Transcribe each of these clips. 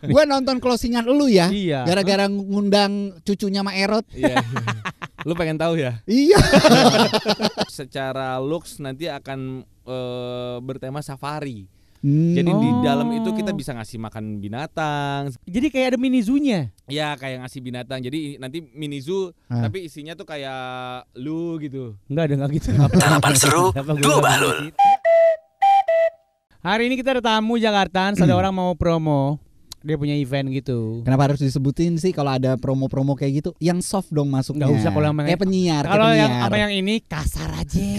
Gue nonton closingan lu ya. Iya. Gara-gara ngundang cucunya Ma Erot. Iya. lu pengen tahu ya? Iya. Secara looks nanti akan uh, bertema safari. Hmm. Jadi di oh. dalam itu kita bisa ngasih makan binatang. Jadi kayak ada mini zoo-nya. Ya, kayak ngasih binatang. Jadi nanti mini zoo Hah? tapi isinya tuh kayak lu gitu. Enggak ada enggak gitu. Apa seru? Dua balul. Hari ini kita ada tamu Jakarta, ada orang mau promo dia punya event gitu. Kenapa harus disebutin sih kalau ada promo-promo kayak gitu? Yang soft dong masuknya. Gak usah kalau yang kayak penyiar. Kalau kayak penyiar. yang apa yang ini kasar aja.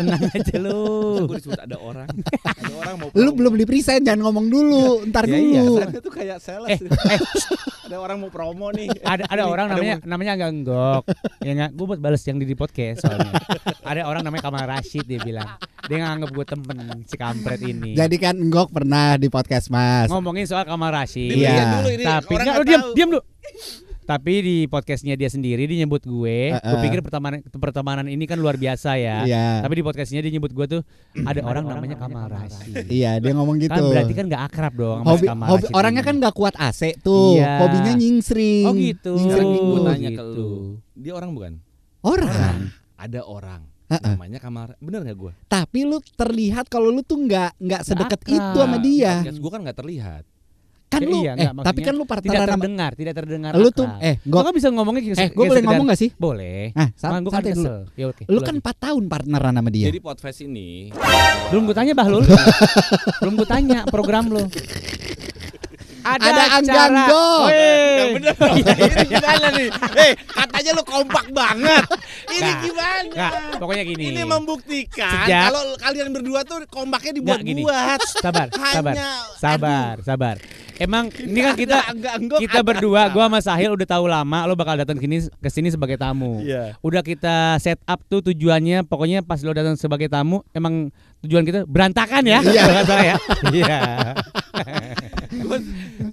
Tenang aja lu. Gue disebut ada orang. ada orang mau. Lu belum di present jangan ngomong dulu, iya, ntar iya, dulu. Kan iya, itu kayak sales. Eh, eh, ada orang mau promo nih. Ada ada orang namanya namanya agak enggok. ya enggak, gue buat balas yang di, di podcast soalnya. ada orang namanya Kamal Rashid dia bilang. Dia nganggap gue temen si kampret ini. Jadi kan enggok pernah di podcast Mas. Ngomongin soal Kamal Rashid. Iya. Tapi enggak lu diam, diam lu. Tapi di podcastnya dia sendiri dia nyebut gue. Uh, uh. Gue pikir pertemanan pertemanan ini kan luar biasa ya. Yeah. Tapi di podcastnya dia nyebut gue tuh ada orang, orang namanya kamarasi. Iya, dia ngomong gitu. Kan berarti kan nggak akrab dong hobi, sama hobi, Orangnya kan nggak kuat AC tuh. yeah. Hobinya nyingsring. Oh gitu. Nyingsring nanya oh gitu. ke lu. Dia orang bukan? Orang. nah, Ada orang. Uh-uh. namanya kamar bener gak gue tapi lu terlihat kalau lu tuh nggak nggak sedekat itu sama dia gue kan nggak terlihat kan ya lu iya, eh, tapi kan lu partai tidak terdengar, tidak terdengar. Lu tuh eh gua kan bisa ngomongnya geser, Eh, gua boleh ngomong gak sih? Boleh. Nah, sam- kan ya, gua kan Ya, okay, lu kan empat tahun partner sama dia. Jadi podcast ini belum gua tanya bah lu. belum gua tanya program lu. Ada, ada Anggan Go. Yang eh, bener. Iya, iya, ini iya. gimana nih? Eh, katanya lu kompak banget. Ini gimana? Nah, pokoknya gini. Ini membuktikan kalau kalian berdua tuh kompaknya dibuat-buat. Sabar, sabar, sabar, sabar. Emang ini kan kita enggak, enggak, kita berdua, gua sama Sahil udah tahu lama lo bakal datang sini ke sini sebagai tamu. Yeah. Udah kita set up tuh tujuannya, pokoknya pas lo datang sebagai tamu emang tujuan kita berantakan ya. Iya. Yeah. Ya. Iya.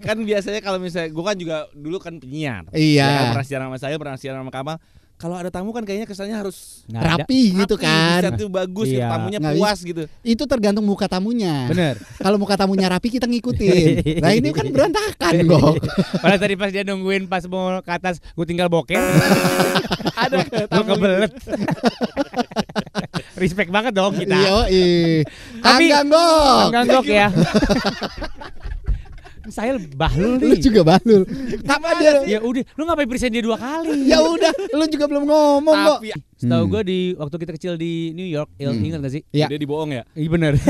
kan biasanya kalau misalnya gua kan juga dulu kan penyiar. Iya. Yeah. Kan, pernah siaran sama Sahil, pernah siaran sama Kamal kalau ada tamu kan kayaknya kesannya harus nggak rapi ada. gitu kan. Rapi, iya. bagus iya. tamunya nggak, puas gitu. Itu tergantung muka tamunya. Bener. kalau muka tamunya rapi kita ngikutin. nah ini kan berantakan kok. Padahal tadi pas dia nungguin pas mau ke atas gue tinggal bokeh. ada tamu kebelet. Respect banget dong kita. Iya, Tapi Angganggok. gok ya saya bahlul nih. Lu juga bahlul. Kenapa dia? Ya udah, lu ngapain present dia dua kali? ya udah, lu juga belum ngomong kok. Tapi setahu hmm. gue di waktu kita kecil di New York, hmm. ingat gak sih? Ya. Dia dibohong ya? Iya benar.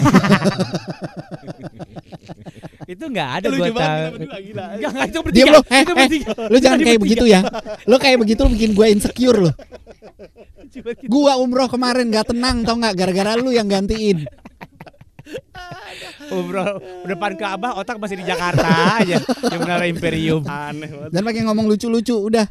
itu nggak ada gue tahu nggak nggak itu bertiga lu, eh, Eh, lu jangan kayak begitu ya lu kayak begitu lu bikin gue insecure lu. gua umroh kemarin nggak tenang tau nggak gara-gara lu yang gantiin obrol depan ke Abah otak masih di Jakarta aja yang menara Imperium aneh banget. dan pakai ngomong lucu-lucu udah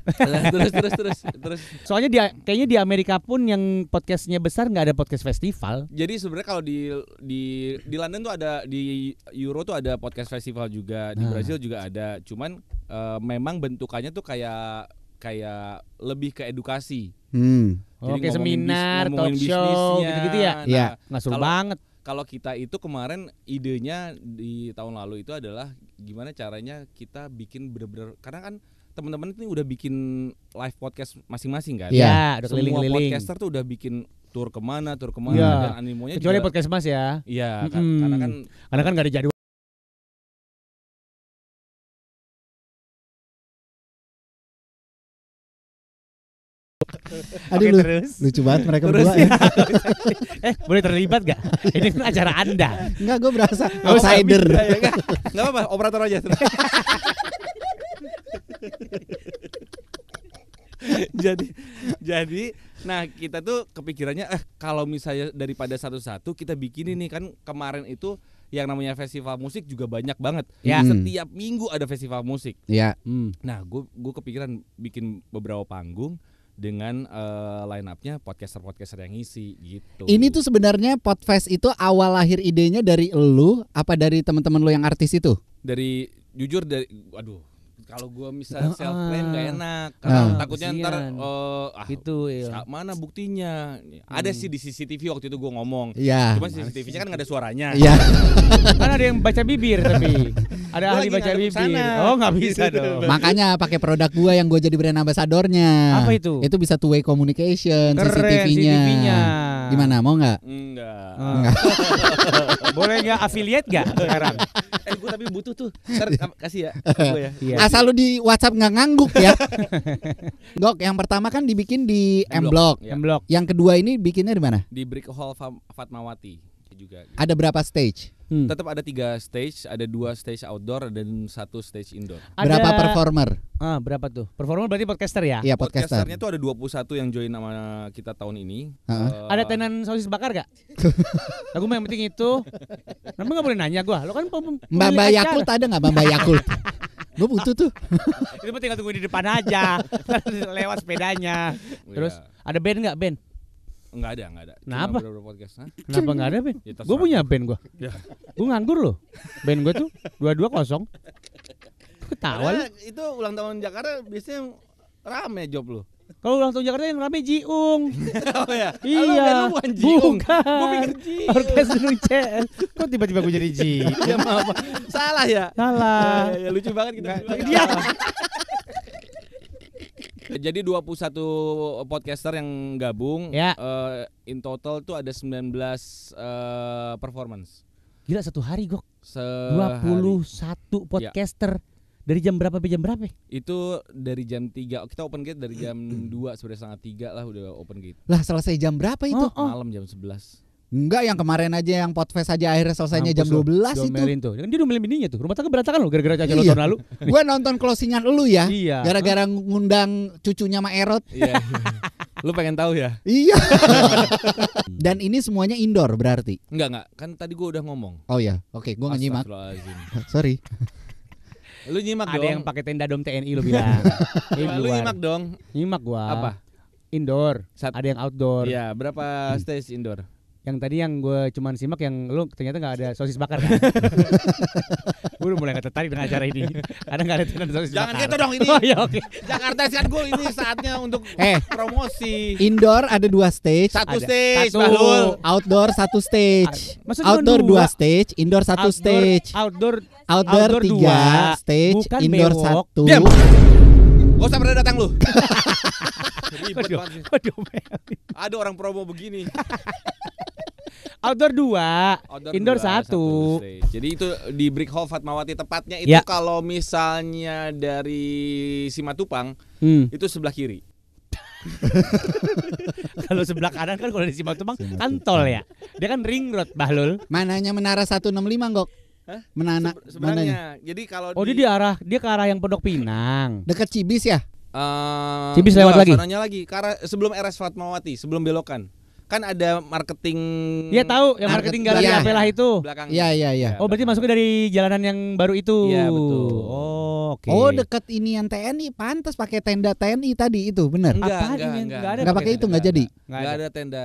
terus terus terus terus soalnya dia kayaknya di Amerika pun yang podcastnya besar nggak ada podcast festival jadi sebenarnya kalau di di di London tuh ada di Euro tuh ada podcast festival juga di nah. Brazil juga ada cuman uh, memang bentukannya tuh kayak kayak lebih ke edukasi. Hmm. Oh, jadi Oke seminar, ngomongin talk show, gitu-gitu ya. Iya, nah, ya. banget kalau kita itu kemarin idenya di tahun lalu itu adalah gimana caranya kita bikin bener-bener karena kan teman-teman ini udah bikin live podcast masing-masing kan? Iya, iya udah keliling-keliling. podcaster tuh udah bikin tur kemana, tur kemana ya. dan animonya kecuali juga, podcast mas ya. Iya, mm -hmm. karena kan karena kan gak ada jadwal. Aduh terus. lucu banget mereka terus, berdua. Ya. eh boleh terlibat gak? Ini kan acara anda. Enggak gue berasa gak outsider. Enggak ya, apa-apa operator aja. jadi jadi nah kita tuh kepikirannya eh kalau misalnya daripada satu-satu kita bikin ini kan kemarin itu yang namanya festival musik juga banyak banget. Ya. Hmm. Setiap minggu ada festival musik. Ya. Hmm. Nah, gue gue kepikiran bikin beberapa panggung dengan uh, eh, line upnya podcaster-podcaster yang ngisi gitu. Ini tuh sebenarnya podcast itu awal lahir idenya dari lu apa dari teman-teman lu yang artis itu? Dari jujur dari aduh kalau gue misal self claim gak enak karena nah, takutnya ntar uh, ah, itu ya. mana buktinya hmm. ada sih di CCTV waktu itu gue ngomong ya. cuma CCTV-nya kan gak ada suaranya ya. kan ada yang baca bibir tapi ada ahli baca bibir sana. oh gak iya, bisa dong makanya pakai produk gue yang gue jadi brand ambasadornya apa itu itu bisa two way communication Keren, CCTV-nya. CCTV-nya Gimana mau nggak? Enggak. Oh. Enggak. Boleh nggak affiliate nggak sekarang? eh gue tapi butuh tuh. Ntar iya. ah, kasih ya. Gua ya. Iya. Asal lu di WhatsApp nggak ngangguk ya. Gok, yang pertama kan dibikin di M Block. Ya. M Block. Yang kedua ini bikinnya di mana? Di Brick Hall Fatmawati. Iya juga. Gitu. Ada berapa stage? Hmm. Tetap ada tiga stage, ada dua stage outdoor dan satu stage indoor. Ada... Berapa performer? Ah, berapa tuh? Performer berarti podcaster ya? Iya, podcaster. Podcasternya tuh ada 21 yang join sama kita tahun ini. Uh ada tenan sosis bakar gak? Aku nah, yang penting itu. Nama gak boleh nanya gua. Lo kan Mbak Mbak Yakult ada gak Mbak Mbak Yakult? Gue butuh tuh. itu penting tinggal tunggu di depan aja. Lewat sepedanya. Oh, Terus iya. ada band nggak band? Enggak ada, enggak ada. Kenapa? Cuma podcast. Hah? Kenapa enggak ada, Ben? Ya, gue punya band gue. Ya. Gue nganggur loh. Band gue tuh dua-dua kosong. Ketawa Itu ulang tahun Jakarta biasanya rame job lu. Kalau ulang tahun Jakarta yang rame Jiung. oh ya. Iya. Halo, iya. bukan Jiung. Bukan. Gua pikir Jiung. Orkes Gunung Kok tiba-tiba gue jadi Ji? ya maaf. Salah ya? Salah. ya, ya, lucu banget kita. Iya. Jadi 21 podcaster yang gabung ya. Uh, in total tuh ada 19 uh, eh, performance. Gila satu hari gok. Sehari. 21 ya. podcaster. Ya. Dari jam berapa sampai jam berapa? Itu dari jam 3. Kita open gate dari jam 2 sebenarnya setengah 3 lah udah open gate. Lah selesai jam berapa itu? Oh, oh. Malam jam 11. Enggak yang kemarin aja yang podcast aja akhirnya selesainya Mampus jam 12 itu. tuh. Kan dia udah bini tuh. Rumah tangga berantakan loh gara-gara caca iya. tahun lalu. Gue nonton closingan lu ya. Iya. Gara-gara ngundang cucunya Ma Erot. Iya. lu pengen tahu ya? Iya. Dan ini semuanya indoor berarti? Enggak enggak. Kan tadi gue udah ngomong. Oh ya. Oke, okay, gue nyimak. Sorry. Lu nyimak Ada yang pakai tenda dom TNI lu bilang. lu nyimak dong. Nyimak gua. Apa? Indoor. Sat ada yang outdoor. Iya, berapa hmm. stage indoor? yang tadi yang gue cuman simak yang lu ternyata nggak ada sosis bakar kan? gue udah mulai gak tertarik dengan acara ini ada nggak ada sosis jangan bakar. jangan gitu dong ini oh, ya, okay. Jakarta kan gue ini saatnya untuk eh, promosi indoor ada dua stage satu ada. stage satu. Bahul. outdoor satu stage Maksudnya outdoor dua. dua stage indoor satu outdoor, stage outdoor outdoor, outdoor tiga dua. stage Bukan indoor bewok. satu Diam. Gak usah pernah datang lu. Ribet banget. Aduh orang promo begini. outdoor dua, indoor dua, satu. Jadi itu di Brick Hall Fatmawati tepatnya itu ya. kalau misalnya dari Simatupang hmm. itu sebelah kiri. kalau sebelah kanan kan kalau di Simatupang kan tol ya. Dia kan ring road Bahlul. Mananya Menara 165, Gok? Hah? Menana ya? sebenarnya. Jadi kalau Oh, di... dia di arah dia ke arah yang Pondok Pinang. Dekat Cibis ya? Uh, Cibis lewat lagi. lagi ke sebelum RS Fatmawati, sebelum belokan kan ada marketing Iya tahu yang marketing galeri ya. apelah itu. Iya iya iya. Oh berarti masuknya dari jalanan yang baru itu. Iya betul. Oh oke. Okay. Oh dekat ini yang TNI pantas pakai tenda TNI tadi itu benar Enggak, Apa enggak, enggak, enggak ada. Enggak pakai itu enggak jadi. Enggak ada tenda.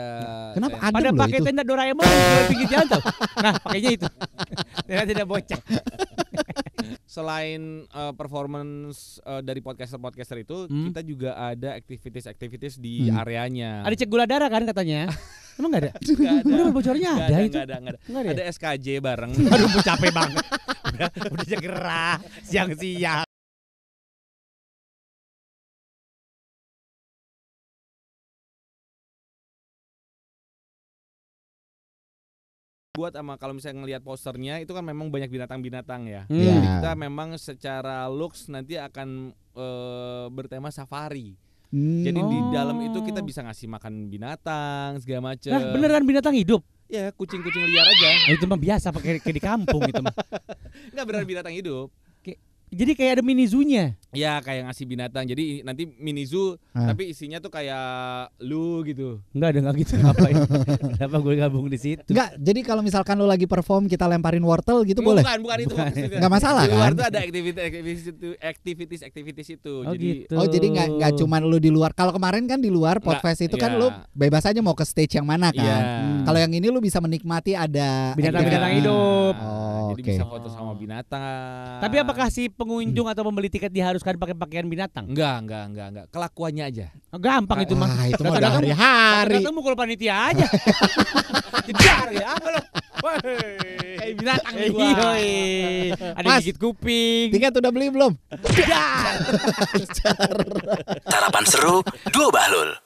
Kenapa ada Pada pakai tenda Doraemon di pinggir jalan tuh. Nah, pakainya itu. Tenda tidak bocah. Selain uh, performance uh, dari podcaster-podcaster itu, hmm? kita juga ada activities-activities di hmm. areanya. Ada cek gula darah kan katanya? Emang gak ada? gak ada. Udah bocornya ada, ada itu? Gak ada, gak ada. ada, ya? ada SKJ bareng. Aduh capek banget. udah, udah gerah siang-siang. buat sama kalau misalnya ngelihat posternya itu kan memang banyak binatang-binatang ya. Hmm. Yeah. Jadi iya. kita memang secara looks nanti akan e, bertema safari. Hmm. Jadi oh. di dalam itu oh. kita bisa ngasih makan binatang segala macam. Nah, beneran binatang hidup? Ya, kucing-kucing liar aja. Nah, itu mah biasa pakai kayak di kampung itu mah. Enggak beneran binatang hidup. Jadi kayak ada mini zoo-nya. Ya kayak ngasih binatang. Jadi nanti mini zoo Hah. tapi isinya tuh kayak lu gitu. Enggak ada enggak gitu ngapain. Ya? Kenapa gue gabung di situ? Enggak, jadi kalau misalkan lu lagi perform kita lemparin wortel gitu bukan, boleh. Bukan, bukan itu Enggak masalah kan? Di luar kan? tuh ada aktivitas aktivitas itu, activities activities itu. Oh, jadi gitu. Oh, jadi enggak enggak cuman lu di luar. Kalau kemarin kan di luar podcast itu kan iya. lu bebas aja mau ke stage yang mana kan. Ya. Kalau yang ini lu bisa menikmati ada binatang-binatang hidup. Oh, jadi okay. bisa foto sama oh. binatang. Tapi apakah si pengunjung atau pembeli tiket di harus diharuskan pakai pakaian binatang? Enggak, enggak, enggak, enggak. Kelakuannya aja. Oh, gampang itu mah. Ah, itu mah hari-hari. Kita mukul panitia aja. Jejar ya apa lo? binatang gua. hei. Iya, iya. Ada Mas, gigit kuping. Tiket udah beli belum? Jejar. Sarapan seru, dua bahlul.